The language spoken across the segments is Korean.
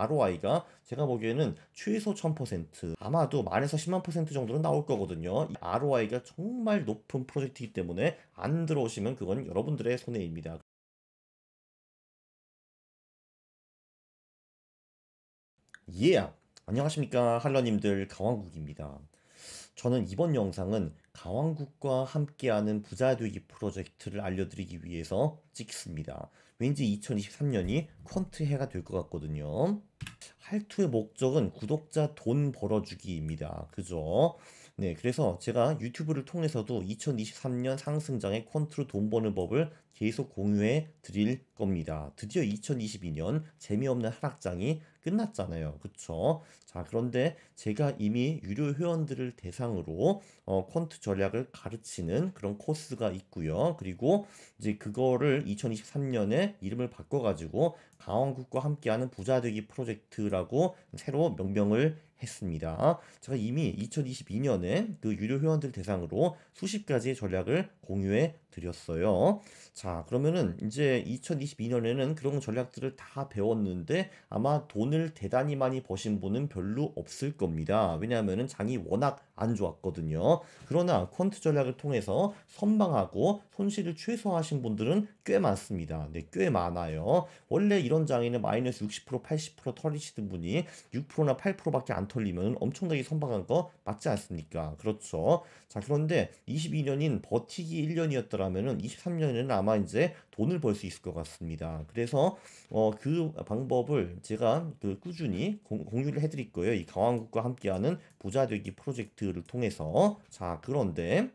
ROI가 제가 보기에는 최소 1000% 아마도 만에서 10만 정도는 나올 거거든요. 이 ROI가 정말 높은 프로젝트이기 때문에 안 들어오시면 그건 여러분들의 손해입니다. 예! Yeah. 안녕하십니까 할러님들 강왕국입니다. 저는 이번 영상은 강왕국과 함께하는 부자되기 프로젝트를 알려드리기 위해서 찍습니다. 왠지 2023년이 퀀트 해가 될 것 같거든요. 할투의 목적은 구독자 돈 벌어주기입니다. 그죠? 네, 그래서 제가 유튜브를 통해서도 2023년 상승장의 퀀트로 돈 버는 법을 계속 공유해 드릴 겁니다. 드디어 2022년 재미없는 하락장이 끝났잖아요. 그쵸? 자, 그런데 제가 이미 유료 회원들을 대상으로 어, 퀀트 전략을 가르치는 그런 코스가 있고요. 그리고 이제 그거를 2023년에 이름을 바꿔가지고 강원국과 함께하는 부자되기 프로젝트라고 새로 명명을 했습니다. 제가 이미 2022년에 그 유료 회원들 대상으로 수십 가지의 전략을 공유해 드렸어요. 자, 그러면은 이제 2022년에는 그런 전략들을 다 배웠는데 아마 돈을 대단히 많이 버신 분은 별로 없을 겁니다. 왜냐하면은 장이 워낙 안 좋았거든요. 그러나 퀀트 전략을 통해서 선방하고 손실을 최소화하신 분들은 꽤 많습니다. 네, 꽤 많아요. 원래 이런 장에는 마이너스 60% 80% 털리시던 분이 6%나 8%밖에 안 털리면 엄청나게 선방한 거 맞지 않습니까? 그렇죠. 자, 그런데 22년인 버티기 1년이었더라면은 23년에는 아마 아마 이제 돈을 벌 수 있을 것 같습니다. 그래서 어, 그 방법을 제가 그 꾸준히 공, 유를 해드릴 거예요. 이 강한국과 함께하는 부자되기 프로젝트를 통해서 자 그런데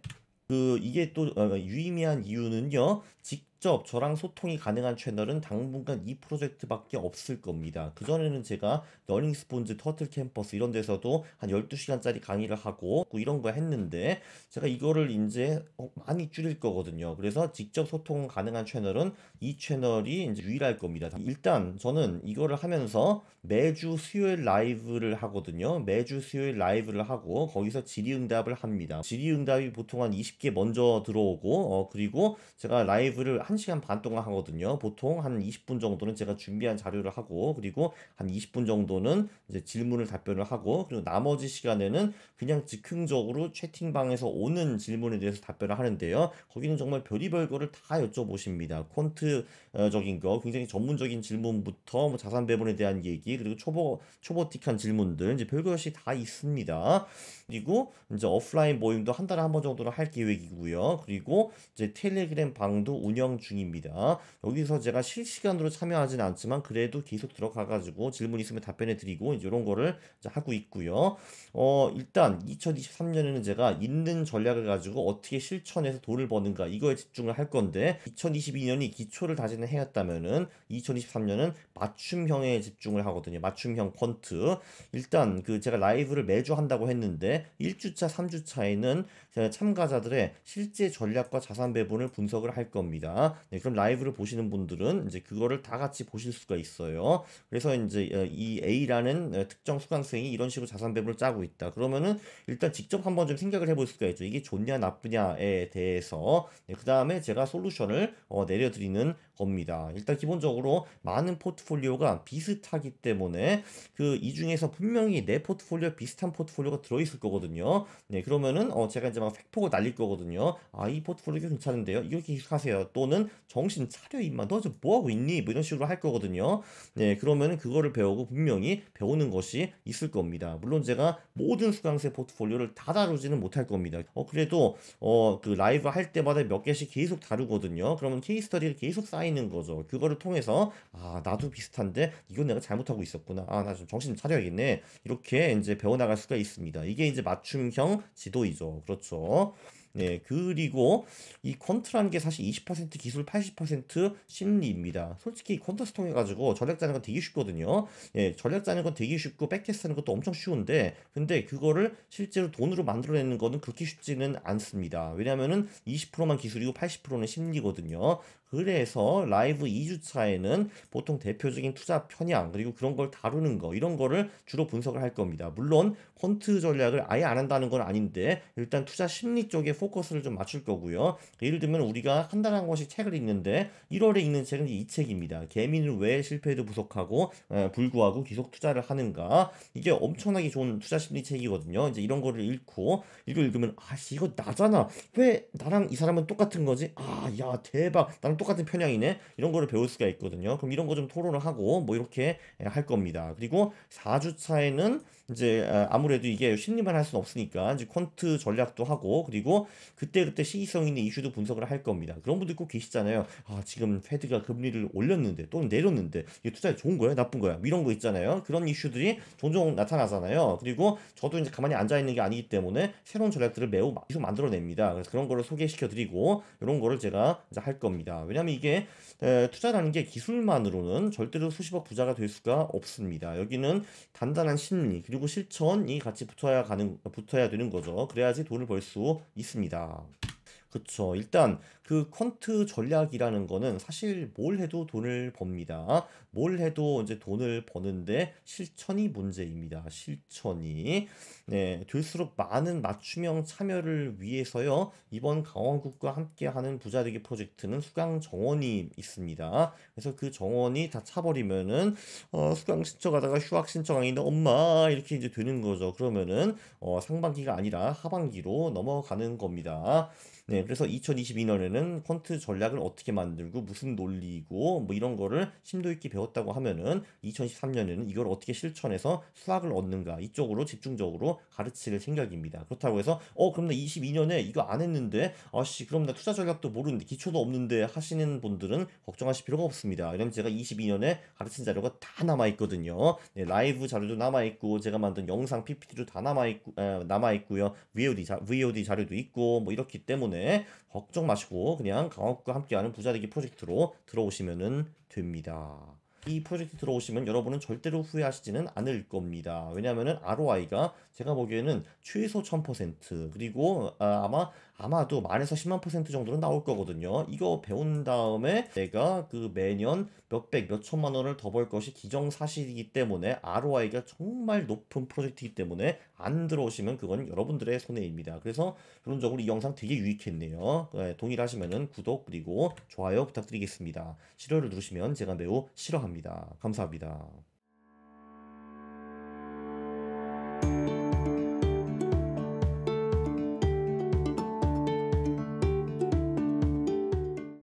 그 이게 또 어, 유의미한 이유는요. 직 직접 저랑 소통이 가능한 채널은 당분간 이 프로젝트밖에 없을 겁니다. 그전에는 제가 러닝스폰즈, 터틀 캠퍼스 이런 데서도 한 12시간짜리 강의를 하고 뭐 이런 거 했는데 제가 이거를 이제 어, 많이 줄일 거거든요. 그래서 직접 소통 가능한 채널은 이 채널이 이제 유일할 겁니다. 일단 저는 이거를 하면서 매주 수요일 라이브를 하거든요. 매주 수요일 라이브를 하고 거기서 질의응답을 합니다. 질의응답이 보통 한 20개 먼저 들어오고 어, 그리고 제가 라이브를 1시간 반 동안 하거든요. 보통 한 20분 정도는 제가 준비한 자료를 하고 그리고 한 20분 정도는 이제 질문을 답변을 하고 그리고 나머지 시간에는 그냥 즉흥적으로 채팅방에서 오는 질문에 대해서 답변을 하는데요. 거기는 정말 별의별 거를 다 여쭤보십니다. 콘트적인 거, 굉장히 전문적인 질문부터 뭐 자산 배분에 대한 얘기, 그리고 초보 초보틱한 질문들 이제 별것이 다 있습니다. 그리고 이제 오프라인 모임도 한 달에 한 번정도는할 계획이고요. 그리고 이제 텔레그램 방도 운영 중입니다. 여기서 제가 실시간으로 참여하진 않지만 그래도 계속 들어가가지고 질문 있으면 답변해 드리고 이제 이런 거를 이제 하고 있고요. 어 일단 2023년에는 제가 있는 전략을 가지고 어떻게 실천해서 돈을 버는가 이거에 집중을 할 건데 2022년이 기초를 다지는 해였다면은 2023년은 맞춤형에 집중을 하거든요. 맞춤형 퀀트 일단 그 제가 라이브를 매주 한다고 했는데 1주차, 3주차에는 참가자들의 실제 전략과 자산 배분을 분석을 할 겁니다. 네, 그럼 라이브를 보시는 분들은 이제 그거를 다 같이 보실 수가 있어요. 그래서 이제 어, 이 A라는 어, 특정 수강생이 이런 식으로 자산 배분을 짜고 있다. 그러면은 일단 직접 한번 좀 생각을 해볼 수가 있죠. 이게 좋냐 나쁘냐에 대해서 네, 그 다음에 제가 솔루션을 어, 내려드리는 겁니다. 일단 기본적으로 많은 포트폴리오가 비슷하기 때문에 그 이 중에서 분명히 내 포트폴리오 비슷한 포트폴리오가 들어있을 거거든요. 네, 그러면은 어 제가 이제 막획폭을 날릴 거거든요. 아, 이 포트폴리오 괜찮은데요. 이거 계속하세요. 또는 정신 차려 임마. 너지뭐 하고 있니? 뭐 이런 식으로 할 거거든요. 네, 그러면은 그거를 배우고 분명히 배우는 것이 있을 겁니다. 물론 제가 모든 수강생 포트폴리오를 다 다루지는 못할 겁니다. 어 그래도 어 그 라이브 할 때마다 몇 개씩 계속 다루거든요. 그러면 케이스 터리를 계속 쌓이는 거죠. 그거를 통해서 아, 나도 비슷한데 이건 내가 잘못하고 있었구나. 아, 나 좀 정신 차려야겠네. 이렇게 이제 배워 나갈 수가 있습니다. 이게 이제 맞춤형 지도이죠. 그렇죠. 네, 그리고 이컨트라는게 사실 20% 기술, 80% 심리입니다. 솔직히 컨트스통해가지고 전략 짜는 건 되게 쉽거든요. 예, 전략 짜는 건 되게 쉽고 백테스트 하는 것도 엄청 쉬운데, 근데 그거를 실제로 돈으로 만들어내는 거는 그렇게 쉽지는 않습니다. 왜냐하면은 20%만 기술이고 80%는 심리거든요. 그래서 라이브 2주차에는 보통 대표적인 투자 편향 그리고 그런 걸 다루는 거 이런 거를 주로 분석을 할 겁니다. 물론 퀀트 전략을 아예 안 한다는 건 아닌데 일단 투자 심리 쪽에 포커스를 좀 맞출 거고요. 예를 들면 우리가 한 달한 권씩 책을 읽는데 1월에 읽는 책은 이 책입니다. 개미는 왜 실패에도 부석하고 에, 예, 불구하고 계속 투자를 하는가 이게 엄청나게 좋은 투자 심리 책이거든요. 이제 이런 거를 읽고 이걸 읽으면 아 이거 나잖아 왜 나랑 이 사람은 똑같은 거지? 아 야 대박 나는 나랑 똑같은 편향이네 이런 거를 배울 수가 있거든요. 그럼 이런 거 좀 토론을 하고 뭐 이렇게 예, 할 겁니다. 그리고 4주차에는 이제 아, 아무래도 이게 심리만 할 수는 없으니까 이제 퀀트 전략도 하고 그리고 그때그때 시기성 있는 이슈도 분석을 할 겁니다. 그런 분들 꼭 계시잖아요. 아 지금 패드가 금리를 올렸는데 또는 내렸는데 이게 투자에 좋은 거야 나쁜 거야 이런 거 있잖아요. 그런 이슈들이 종종 나타나잖아요. 그리고 저도 이제 가만히 앉아 있는 게 아니기 때문에 새로운 전략들을 매우 계속 만들어냅니다. 그래서 그런 거를 소개시켜드리고 이런 거를 제가 이제 할 겁니다. 왜냐하면 이게 에, 투자라는 게 기술만으로는 절대로 수십억 부자가 될 수가 없습니다. 여기는 단단한 심리 그리고 실천이 같이 붙어야 가는 붙어야 되는 거죠. 그래야지 돈을 벌 수 있습니다. 그쵸. 일단 그 퀀트 전략이라는 거는 사실 뭘 해도 돈을 법니다. 뭘 해도 이제 돈을 버는데 실천이 문제입니다. 실천이. 네, 될수록 많은 맞춤형 참여를 위해서요. 이번 강원국과 함께하는 부자되기 프로젝트는 수강 정원이 있습니다. 그래서 그 정원이 다 차버리면은 어, 수강 신청하다가 휴학 신청 아닌데 엄마 이렇게 이제 되는 거죠. 그러면은 어, 상반기가 아니라 하반기로 넘어가는 겁니다. 네, 그래서 2022년에는 퀀트 전략을 어떻게 만들고 무슨 논리고 뭐 이런 거를 심도 있게 배웠다고 하면은 2 0 2 3년에는 이걸 어떻게 실천해서 수학을 얻는가 이쪽으로 집중적으로 가르칠 생각입니다. 그렇다고 해서 어 그럼 나 22년에 이거 안 했는데 아씨 그럼 나 투자 전략도 모르는데 기초도 없는데 하시는 분들은 걱정하실 필요가 없습니다. 왜냐면 제가 22년에 가르친 자료가 다 남아 있거든요. 네, 라이브 자료도 남아 있고 제가 만든 영상 PPT도 다 남아 있고 남아 있고요. VOD 자, VOD 자료도 있고 뭐 이렇기 때문에 때문에 걱정 마시고 그냥 강업과 함께하는 부자되기 프로젝트로 들어오시면 됩니다. 이 프로젝트 들어오시면 여러분은 절대로 후회하시지는 않을 겁니다. 왜냐하면 ROI가 제가 보기에는 최소 1000% 그리고 아, 아마 아마도 만에서 10만 퍼센트 정도는 나올 거거든요. 이거 배운 다음에 내가 그 매년 몇백 몇천만 원을 더 벌 것이 기정사실이기 때문에 ROI가 정말 높은 프로젝트이기 때문에 안 들어오시면 그건 여러분들의 손해입니다. 그래서 결론적으로 이 영상 되게 유익했네요. 예, 동일하시면은 구독 그리고 좋아요 부탁드리겠습니다. 싫어를 누르시면 제가 매우 싫어합니다. 바랍니다. 감사합니다.